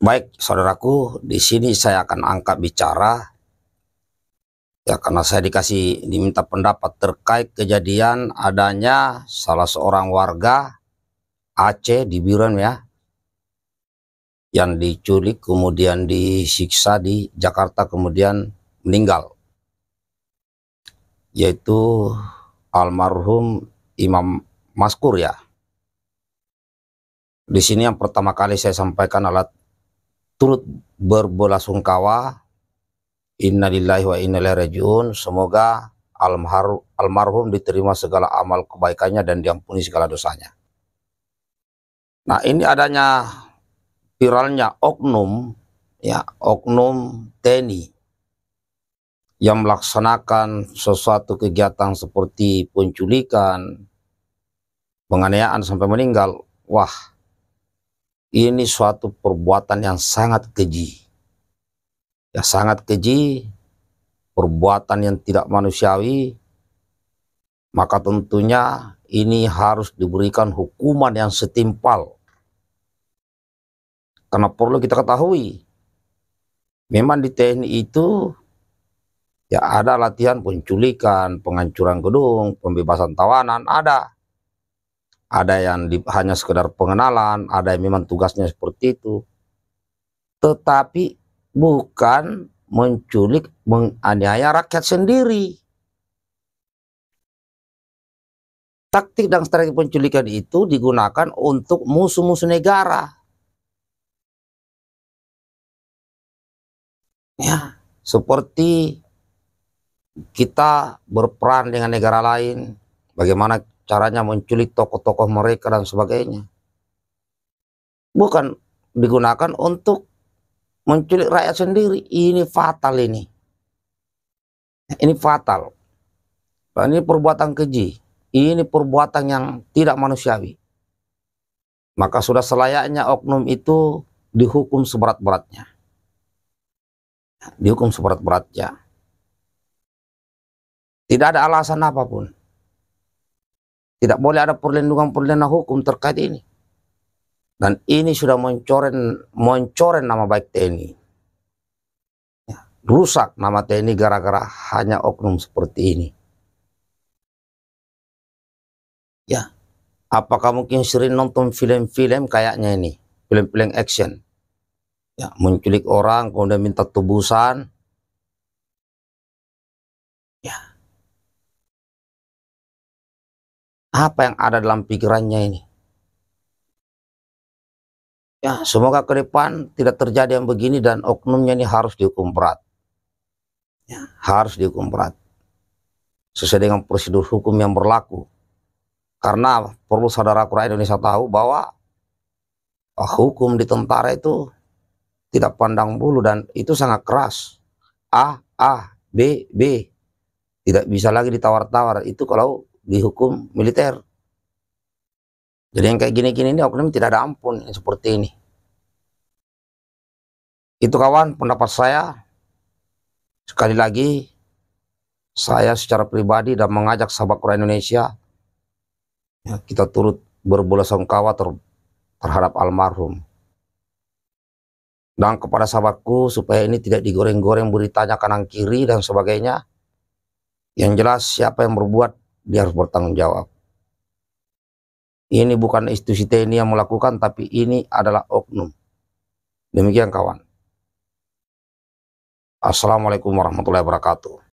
Baik, saudaraku, di sini saya akan angkat bicara ya karena saya dikasih diminta pendapat terkait kejadian adanya salah seorang warga Aceh di Biren ya yang diculik kemudian disiksa di Jakarta kemudian meninggal yaitu almarhum Imam Maskur ya di sini yang pertama kali saya sampaikan alat turut berbelasungkawa innalillahi wa inna ilaihi rajiun semoga almarhum, almarhum diterima segala amal kebaikannya dan diampuni segala dosanya nah ini adanya viralnya oknum ya oknum TNI yang melaksanakan sesuatu kegiatan seperti penculikan penganiayaan sampai meninggal wah ini suatu perbuatan yang sangat keji. Ya sangat keji, perbuatan yang tidak manusiawi, maka tentunya ini harus diberikan hukuman yang setimpal. Karena perlu kita ketahui, memang di TNI itu ya ada latihan penculikan, penghancuran gedung, pembebasan tawanan, ada ada yang di, hanya sekedar pengenalan, ada yang memang tugasnya seperti itu. Tetapi bukan menculik, menganiaya rakyat sendiri. Taktik dan strategi penculikan itu digunakan untuk musuh-musuh negara. Ya, seperti kita berperan dengan negara lain, bagaimana caranya menculik tokoh-tokoh mereka dan sebagainya. Bukan digunakan untuk menculik rakyat sendiri. Ini fatal ini. Ini fatal. Nah, ini perbuatan keji. Ini perbuatan yang tidak manusiawi. Maka sudah selayaknya oknum itu dihukum seberat-beratnya. Dihukum seberat-beratnya. Tidak ada alasan apapun. Tidak boleh ada perlindungan-perlindungan hukum terkait ini. Dan ini sudah mencoren, mencoren nama baik TNI. Ya, rusak nama TNI gara-gara hanya oknum seperti ini. Ya, apakah mungkin sering nonton film-film kayaknya ini, film-film action. Ya, menculik orang, kemudian minta tebusan, Apa yang ada dalam pikirannya ini? Ya, semoga ke depan tidak terjadi yang begini dan oknumnya ini harus dihukum berat. Ya, harus dihukum berat. Sesuai dengan prosedur hukum yang berlaku. Karena perlu saudara kura Indonesia tahu bahwa ah, hukum di tentara itu tidak pandang bulu dan itu sangat keras. A, A, B, B. Tidak bisa lagi ditawar-tawar. Itu kalau dihukum militer. Jadi yang kayak gini-gini ini oknum tidak ada ampun yang seperti ini. Itu kawan pendapat saya. Sekali lagi, saya secara pribadi dan mengajak sahabat Quran Indonesia, ya, kita turut berbulu ter terhadap almarhum. Dan kepada sahabatku supaya ini tidak digoreng-goreng beritanya kanan kiri dan sebagainya. Yang jelas siapa yang berbuat dia harus bertanggung jawab. Ini bukan institusi TNI yang melakukan, tapi ini adalah oknum. Demikian kawan. Assalamualaikum warahmatullahi wabarakatuh.